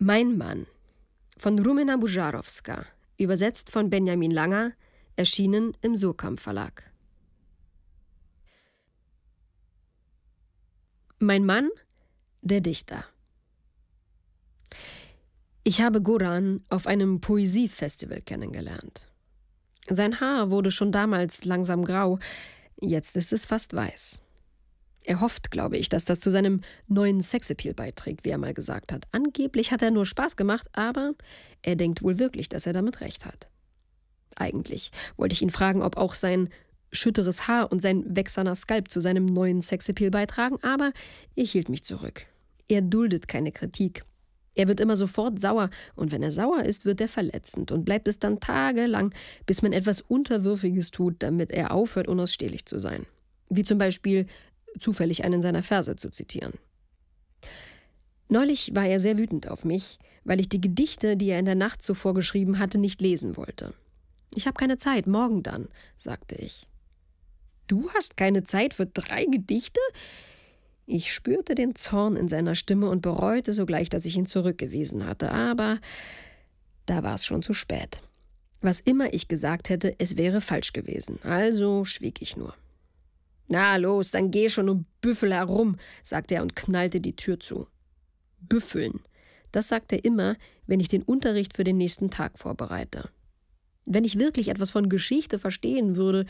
Mein Mann von Rumena Bujarowska, übersetzt von Benjamin Langer, erschienen im Surkamp Verlag. Mein Mann, der Dichter. Ich habe Goran auf einem Poesiefestival kennengelernt. Sein Haar wurde schon damals langsam grau, jetzt ist es fast weiß. Er hofft, glaube ich, dass das zu seinem neuen Sexappeal beiträgt, wie er mal gesagt hat. Angeblich hat er nur Spaß gemacht, aber er denkt wohl wirklich, dass er damit recht hat. Eigentlich wollte ich ihn fragen, ob auch sein schütteres Haar und sein wächserner Skalp zu seinem neuen Sexappeal beitragen, aber ich hielt mich zurück. Er duldet keine Kritik. Er wird immer sofort sauer, und wenn er sauer ist, wird er verletzend und bleibt es dann tagelang, bis man etwas Unterwürfiges tut, damit er aufhört, unausstehlich zu sein. Wie zum Beispiel zufällig einen seiner Verse zu zitieren. Neulich war er sehr wütend auf mich, weil ich die Gedichte, die er in der Nacht zuvor geschrieben hatte, nicht lesen wollte. Ich habe keine Zeit, morgen dann, sagte ich. Du hast keine Zeit für drei Gedichte? Ich spürte den Zorn in seiner Stimme und bereute sogleich, dass ich ihn zurückgewiesen hatte, aber da war es schon zu spät. Was immer ich gesagt hätte, es wäre falsch gewesen, also schwieg ich nur. Na los, dann geh schon und büffel herum, sagte er und knallte die Tür zu. Büffeln. Das sagt er immer, wenn ich den Unterricht für den nächsten Tag vorbereite. Wenn ich wirklich etwas von Geschichte verstehen würde,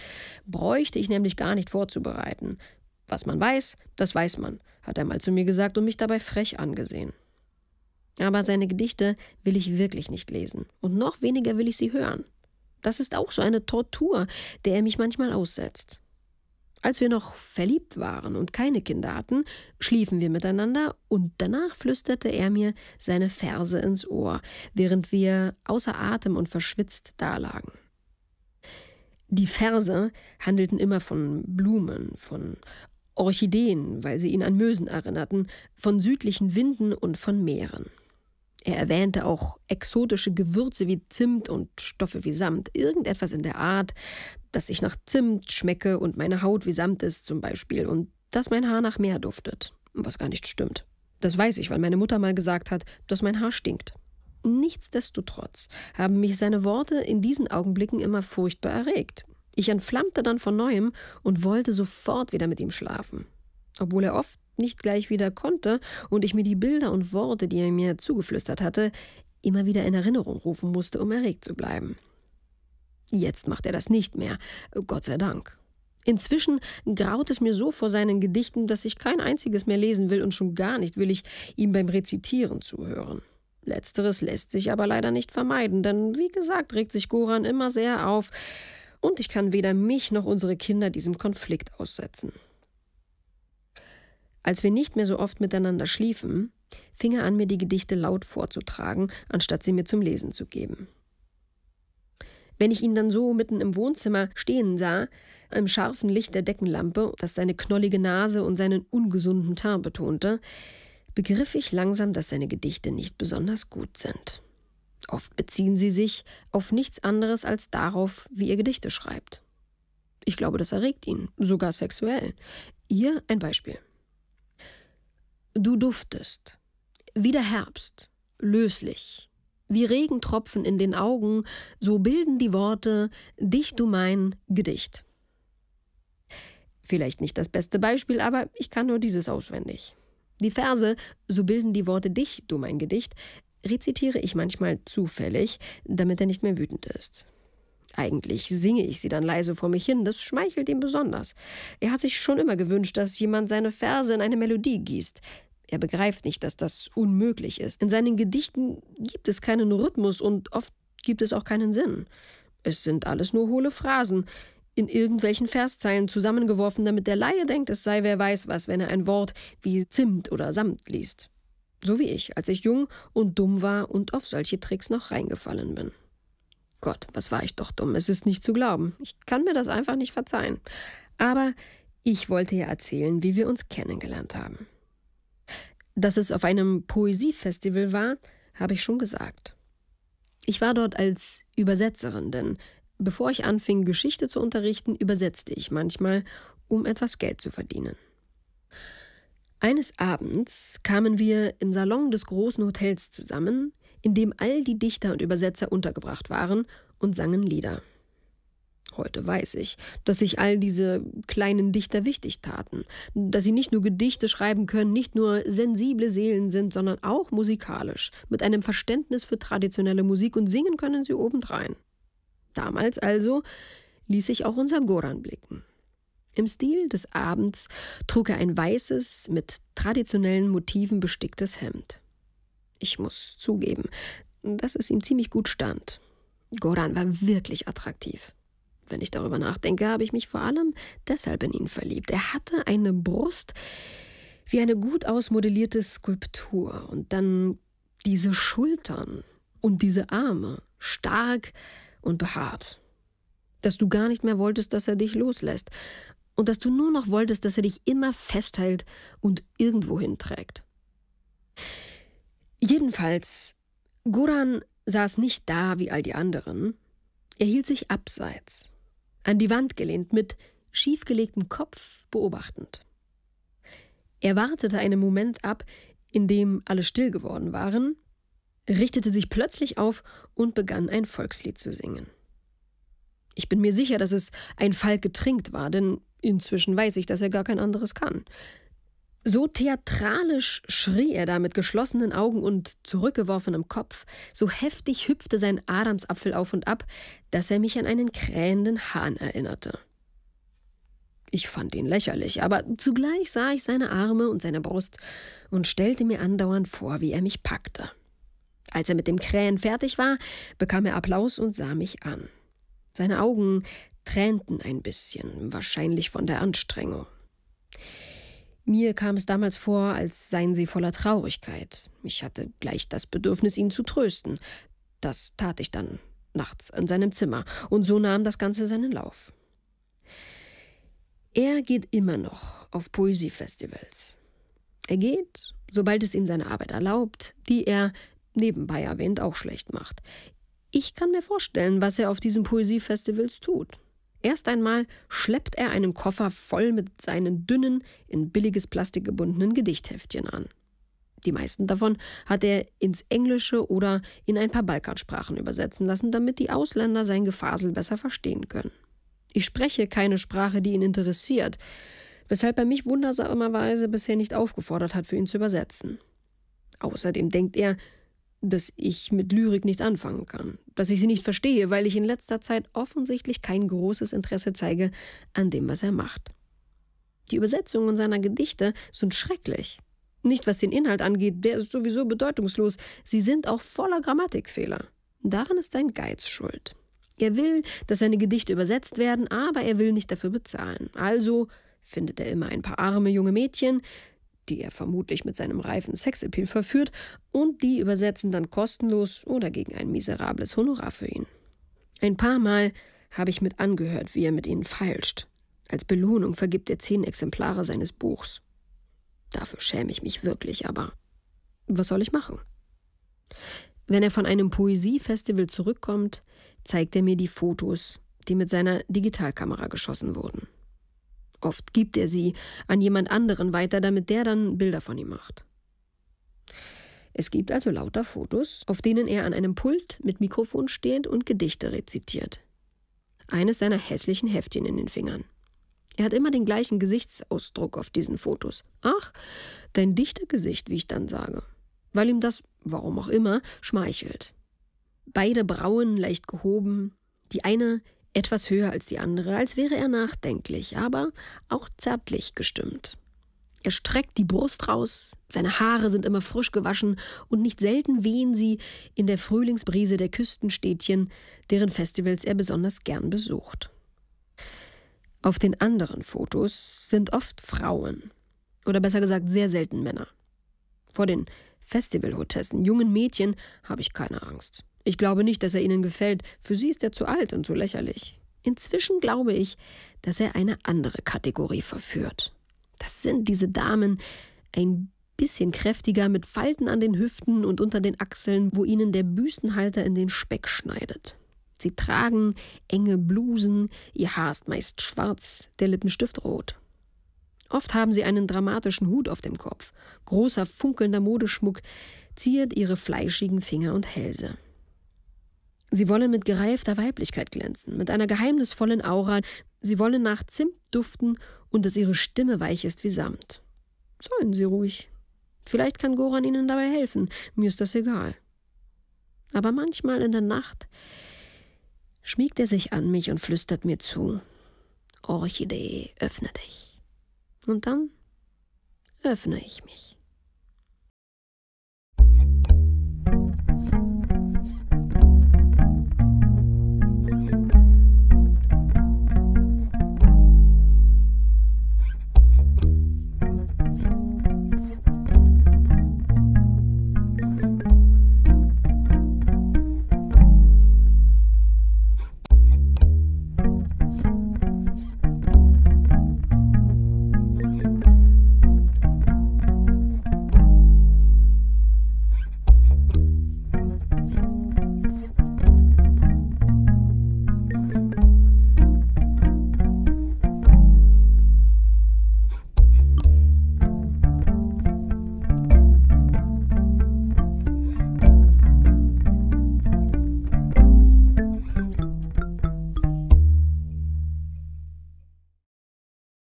bräuchte ich nämlich gar nicht vorzubereiten. Was man weiß, das weiß man, hat er mal zu mir gesagt und mich dabei frech angesehen. Aber seine Gedichte will ich wirklich nicht lesen und noch weniger will ich sie hören. Das ist auch so eine Tortur, der er mich manchmal aussetzt. Als wir noch verliebt waren und keine Kinder hatten, schliefen wir miteinander und danach flüsterte er mir seine Verse ins Ohr, während wir außer Atem und verschwitzt dalagen. Die Verse handelten immer von Blumen, von Orchideen, weil sie ihn an Mösen erinnerten, von südlichen Winden und von Meeren. Er erwähnte auch exotische Gewürze wie Zimt und Stoffe wie Samt, irgendetwas in der Art, dass ich nach Zimt schmecke und meine Haut wie Samt ist zum Beispiel und dass mein Haar nach Meer duftet, was gar nicht stimmt. Das weiß ich, weil meine Mutter mal gesagt hat, dass mein Haar stinkt. Nichtsdestotrotz haben mich seine Worte in diesen Augenblicken immer furchtbar erregt. Ich entflammte dann von neuem und wollte sofort wieder mit ihm schlafen. Obwohl er oft nicht gleich wieder konnte und ich mir die Bilder und Worte, die er mir zugeflüstert hatte, immer wieder in Erinnerung rufen musste, um erregt zu bleiben. Jetzt macht er das nicht mehr, Gott sei Dank. Inzwischen graut es mir so vor seinen Gedichten, dass ich kein einziges mehr lesen will und schon gar nicht will ich ihm beim Rezitieren zuhören. Letzteres lässt sich aber leider nicht vermeiden, denn wie gesagt regt sich Goran immer sehr auf, und ich kann weder mich noch unsere Kinder diesem Konflikt aussetzen. Als wir nicht mehr so oft miteinander schliefen, fing er an, mir die Gedichte laut vorzutragen, anstatt sie mir zum Lesen zu geben. Wenn ich ihn dann so mitten im Wohnzimmer stehen sah, im scharfen Licht der Deckenlampe, das seine knollige Nase und seinen ungesunden Teint betonte, begriff ich langsam, dass seine Gedichte nicht besonders gut sind. Oft beziehen sie sich auf nichts anderes als darauf, wie ihr Gedichte schreibt. Ich glaube, das erregt ihn, sogar sexuell. Ihr ein Beispiel. Du duftest. Wieder Herbst. Löslich. Wie Regentropfen in den Augen, so bilden die Worte Dich du mein Gedicht. Vielleicht nicht das beste Beispiel, aber ich kann nur dieses auswendig. Die Verse, so bilden die Worte Dich du mein Gedicht, rezitiere ich manchmal zufällig, damit er nicht mehr wütend ist. Eigentlich singe ich sie dann leise vor mich hin, das schmeichelt ihm besonders. Er hat sich schon immer gewünscht, dass jemand seine Verse in eine Melodie gießt. Er begreift nicht, dass das unmöglich ist. In seinen Gedichten gibt es keinen Rhythmus und oft gibt es auch keinen Sinn. Es sind alles nur hohle Phrasen, in irgendwelchen Verszeilen zusammengeworfen, damit der Laie denkt, es sei wer weiß was, wenn er ein Wort wie Zimt oder Samt liest. So wie ich, als ich jung und dumm war und auf solche Tricks noch reingefallen bin. Gott, was war ich doch dumm, es ist nicht zu glauben. Ich kann mir das einfach nicht verzeihen. Aber ich wollte ja erzählen, wie wir uns kennengelernt haben. Dass es auf einem Poesiefestival war, habe ich schon gesagt. Ich war dort als Übersetzerin, denn bevor ich anfing, Geschichte zu unterrichten, übersetzte ich manchmal, um etwas Geld zu verdienen. Eines Abends kamen wir im Salon des großen Hotels zusammen, in dem all die Dichter und Übersetzer untergebracht waren und sangen Lieder. Heute weiß ich, dass sich all diese kleinen Dichter wichtig taten, dass sie nicht nur Gedichte schreiben können, nicht nur sensible Seelen sind, sondern auch musikalisch, mit einem Verständnis für traditionelle Musik und singen können sie obendrein. Damals also ließ sich auch unser Goran blicken. Im Stil des Abends trug er ein weißes, mit traditionellen Motiven besticktes Hemd. Ich muss zugeben, dass es ihm ziemlich gut stand. Goran war wirklich attraktiv. Wenn ich darüber nachdenke, habe ich mich vor allem deshalb in ihn verliebt. Er hatte eine Brust wie eine gut ausmodellierte Skulptur und dann diese Schultern und diese Arme, stark und behaart. Dass du gar nicht mehr wolltest, dass er dich loslässt und dass du nur noch wolltest, dass er dich immer festhält und irgendwo hinträgt. Jedenfalls, Goran saß nicht da wie all die anderen, er hielt sich abseits an die Wand gelehnt, mit schiefgelegtem Kopf beobachtend. Er wartete einen Moment ab, in dem alle still geworden waren, richtete sich plötzlich auf und begann ein Volkslied zu singen. Ich bin mir sicher, dass es ein Falke trinkt war, denn inzwischen weiß ich, dass er gar kein anderes kann. So theatralisch schrie er da mit geschlossenen Augen und zurückgeworfenem Kopf, so heftig hüpfte sein Adamsapfel auf und ab, dass er mich an einen krähenden Hahn erinnerte. Ich fand ihn lächerlich, aber zugleich sah ich seine Arme und seine Brust und stellte mir andauernd vor, wie er mich packte. Als er mit dem Krähen fertig war, bekam er Applaus und sah mich an. Seine Augen tränten ein bisschen, wahrscheinlich von der Anstrengung. Mir kam es damals vor, als seien sie voller Traurigkeit. Ich hatte gleich das Bedürfnis, ihn zu trösten. Das tat ich dann nachts in seinem Zimmer, und so nahm das Ganze seinen Lauf. Er geht immer noch auf Poesiefestivals. Er geht, sobald es ihm seine Arbeit erlaubt, die er nebenbei erwähnt auch schlecht macht. Ich kann mir vorstellen, was er auf diesen Poesiefestivals tut. Erst einmal schleppt er einen Koffer voll mit seinen dünnen, in billiges Plastik gebundenen Gedichtheftchen an. Die meisten davon hat er ins Englische oder in ein paar Balkansprachen übersetzen lassen, damit die Ausländer sein Gefasel besser verstehen können. Ich spreche keine Sprache, die ihn interessiert, weshalb er mich wundersamerweise bisher nicht aufgefordert hat, für ihn zu übersetzen. Außerdem denkt er, dass ich mit Lyrik nichts anfangen kann, dass ich sie nicht verstehe, weil ich in letzter Zeit offensichtlich kein großes Interesse zeige an dem, was er macht. Die Übersetzungen seiner Gedichte sind schrecklich. Nicht was den Inhalt angeht, der ist sowieso bedeutungslos, sie sind auch voller Grammatikfehler. Daran ist sein Geiz schuld. Er will, dass seine Gedichte übersetzt werden, aber er will nicht dafür bezahlen. Also findet er immer ein paar arme junge Mädchen, die er vermutlich mit seinem reifen Sexappeal verführt, und die übersetzen dann kostenlos oder gegen ein miserables Honorar für ihn. Ein paar Mal habe ich mit angehört, wie er mit ihnen feilscht. Als Belohnung vergibt er zehn Exemplare seines Buchs. Dafür schäme ich mich wirklich, aber was soll ich machen? Wenn er von einem Poesiefestival zurückkommt, zeigt er mir die Fotos, die mit seiner Digitalkamera geschossen wurden. Oft gibt er sie an jemand anderen weiter, damit der dann Bilder von ihm macht. Es gibt also lauter Fotos, auf denen er an einem Pult mit Mikrofon stehend und Gedichte rezitiert. Eines seiner hässlichen Heftchen in den Fingern. Er hat immer den gleichen Gesichtsausdruck auf diesen Fotos. Ach, dein dichter Gesicht, wie ich dann sage. Weil ihm das, warum auch immer, schmeichelt. Beide Brauen leicht gehoben, die eine etwas höher als die andere, als wäre er nachdenklich, aber auch zärtlich gestimmt. Er streckt die Brust raus, seine Haare sind immer frisch gewaschen und nicht selten wehen sie in der Frühlingsbrise der Küstenstädtchen, deren Festivals er besonders gern besucht. Auf den anderen Fotos sind oft Frauen oder besser gesagt sehr selten Männer. Vor den Festivalhotessen, jungen Mädchen, habe ich keine Angst. Ich glaube nicht, dass er ihnen gefällt. Für sie ist er zu alt und zu lächerlich. Inzwischen glaube ich, dass er eine andere Kategorie verführt. Das sind diese Damen, ein bisschen kräftiger, mit Falten an den Hüften und unter den Achseln, wo ihnen der Büstenhalter in den Speck schneidet. Sie tragen enge Blusen, ihr Haar ist meist schwarz, der Lippenstift rot. Oft haben sie einen dramatischen Hut auf dem Kopf. Großer funkelnder Modeschmuck ziert ihre fleischigen Finger und Hälse. Sie wollen mit gereifter Weiblichkeit glänzen, mit einer geheimnisvollen Aura. Sie wollen nach Zimt duften und dass ihre Stimme weich ist wie Samt. Sollen sie ruhig. Vielleicht kann Goran ihnen dabei helfen. Mir ist das egal. Aber manchmal in der Nacht schmiegt er sich an mich und flüstert mir zu. Orchidee, öffne dich. Und dann öffne ich mich.